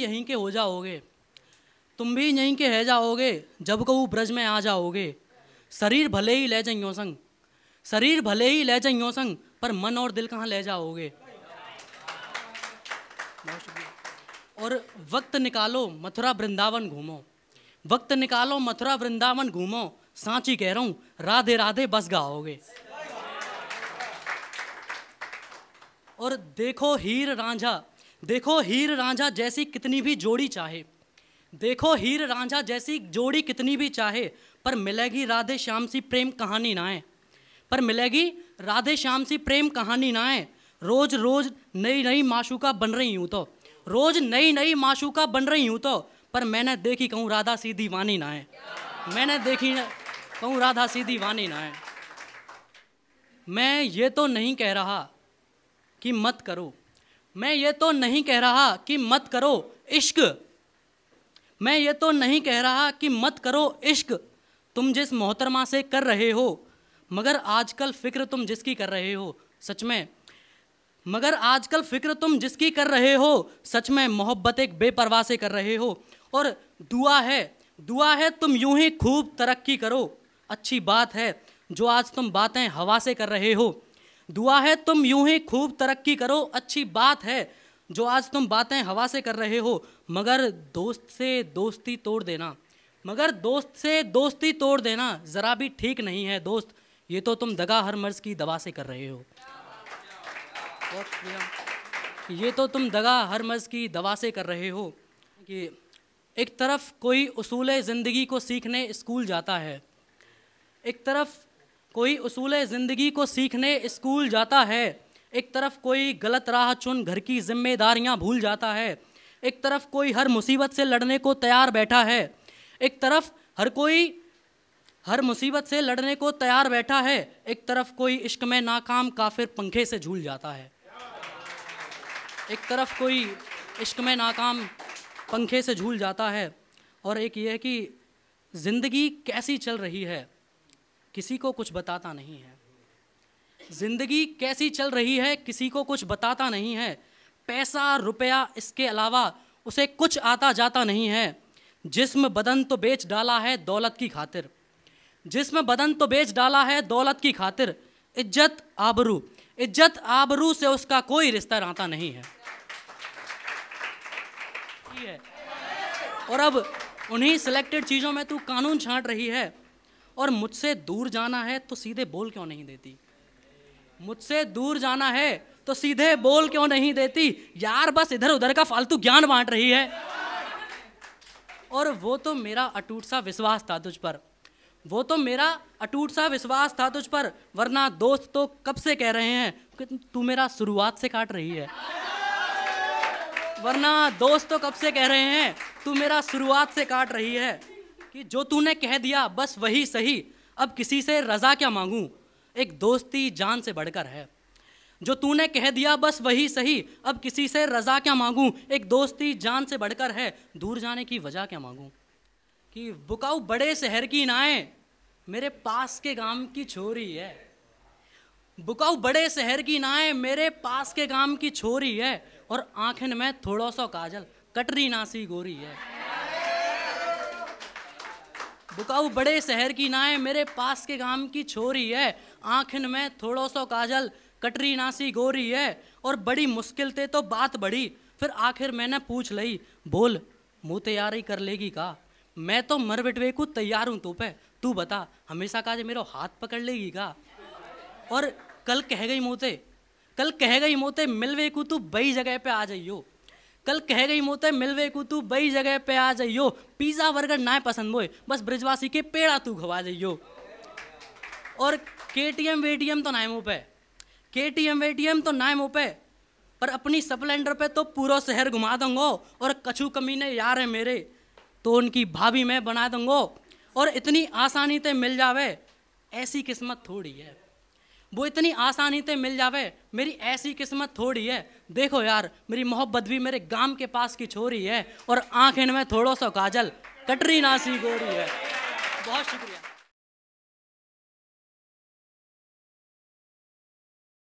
भी यहीं के हो जाओगे तुम भी यहीं के है जाओगे जब कहू ब्रज में आ जाओगे शरीर भले ही ले जाइयो संग शरीर भले ही ले जाइयो संग पर मन और दिल कहाँ ले जाओगे और वक्त निकालो मथुरा वृंदावन घूमो वक्त निकालो मथुरा वृंदावन घूमो सांची कह रहा हूँ राधे राधे बस गाओगे और देखो हीर रांझा देखो हीर राझा जैसी कितनी भी जोड़ी चाहे देखो हीर राझा जैसी जोड़ी कितनी भी चाहे पर मिलेगी राधे श्याम सी प्रेम कहानी नाए पर मिलेगी राधे श्याम सी प्रेम कहानी नाए रोज रोज नई नई माशूका बन रही हूँ तो रोज नई नई माशूका बन रही हूँ तो पर मैंने देखी कहूँ राधा वानी ना नाए मैंने देखी कहूँ राधा वानी ना नाए मैं ये तो नहीं कह रहा कि मत करो मैं ये तो नहीं कह रहा कि मत करो इश्क मैं ये तो नहीं कह रहा कि मत करो इश्क तुम जिस मोहतरमा से कर रहे हो मगर आजकल फ़िक्र तुम जिसकी कर रहे हो सच में मगर आजकल फ़िक्र तुम जिसकी कर रहे हो सच में मोहब्बत एक बेपरवाह से कर रहे हो और दुआ है दुआ है तुम यूं ही खूब तरक्की करो अच्छी बात है जो आज तुम बातें हवा से कर रहे हो दुआ है तुम यूं ही खूब तरक्की करो अच्छी बात है जो आज तुम बातें हवा से कर रहे हो मगर दोस्त से दोस्ती तोड़ देना मगर दोस्त से दोस्ती तोड़ देना ज़रा भी ठीक नहीं है दोस्त ये तो तुम दगा हर मर्ज़ की दवा से कर रहे हो ये तो तुम दगा हर मर्ज़ की दवा से कर रहे हो कि एक तरफ कोई उसूल ज़िंदगी को सीखने स्कूल जाता है एक तरफ कोई असूल ज़िंदगी को सीखने स्कूल जाता है एक तरफ कोई गलत राह चुन घर की जिम्मेदारियां भूल जाता है एक तरफ कोई हर मुसीबत से लड़ने को तैयार बैठा है एक तरफ हर कोई हर मुसीबत से लड़ने को तैयार बैठा है एक तरफ कोई इश्क में नाकाम काफिर पंखे से झूल जाता है एक तरफ कोई इश्क में नाकाम पंखे से झूल जाता है और एक ये है कि ज़िंदगी कैसी चल रही है किसी को कुछ बताता नहीं है ज़िंदगी कैसी चल रही है किसी को कुछ बताता नहीं है पैसा रुपया इसके अलावा उसे कुछ आता जाता नहीं है जिसम बदन तो बेच डाला है दौलत की खातिर जिसम बदन तो बेच डाला है दौलत की खातिर इज्जत आबरू इज्जत आबरू से उसका कोई रिश्ता नाता नहीं है और अब उन्हीं सिलेक्टेड चीज़ों में तू कानून छांट रही है और मुझसे दूर जाना है तो सीधे बोल क्यों नहीं देती मुझसे दूर जाना है तो सीधे बोल क्यों नहीं देती यार बस इधर उधर का फालतू ज्ञान बांट रही है और वो तो मेरा अटूट सा विश्वास था तुझ पर वो तो मेरा अटूट सा विश्वास था तुझ पर वरना दोस्त तो कब से कह रहे हैं कि तू मेरा शुरुआत से काट रही है वरना दोस्त तो कब से कह रहे हैं तू मेरा शुरुआत से काट रही है कि जो तूने कह दिया बस वही सही अब किसी से रज़ा क्या मांगू एक दोस्ती जान से बढ़कर है जो तूने कह दिया बस वही सही अब किसी से रज़ा क्या मांगू एक दोस्ती जान से बढ़कर है दूर जाने की वजह क्या मांगू कि बुकाऊ बड़े शहर की नाए मेरे पास के गांव की छोरी है बुकाऊ बड़े शहर की नाए मेरे पास के गांव की छोरी है और आंखें में थोड़ा सा काजल कटरी नासी गोरी है बुकाऊ बड़े शहर की ना है मेरे पास के गांव की छोरी है आँखन में थोड़ो सो काजल कटरी नासी गोरी है और बड़ी मुश्किल थे तो बात बढ़ी फिर आखिर मैंने पूछ ली बोल मुँह तैयारी कर लेगी का मैं तो मर बिटवे को तैयार हूँ तो पे तू बता हमेशा काज मेरा हाथ पकड़ लेगी का और कल कह गई मोते कल कह गई मोते मिलवे को तू बई जगह पे आ जाइयो कल कह गई मोते मिलवे को तू बई जगह पे आ जाइयो पिज़्ज़ा बर्गर ना पसंद मोए बस ब्रिजवासी के पेड़ा तू घवा जाइयो और के टी एम वे टी एम तो ना मुँह पे के टी एम वे टी एम तो ना मुँह पे पर अपनी स्प्लेंडर पे तो पूरा शहर घुमा दूंगो और कछु कमीने यार है मेरे तो उनकी भाभी मैं बना दूंगो और इतनी आसानी से मिल जावे ऐसी किस्मत थोड़ी है वो इतनी आसानी से मिल जावे मेरी ऐसी किस्मत थोड़ी है देखो यार मेरी मोहब्बत भी मेरे गांव के पास की छोरी है और आंखें में थोड़ा सा काजल कटरी नासी गोरी है बहुत शुक्रिया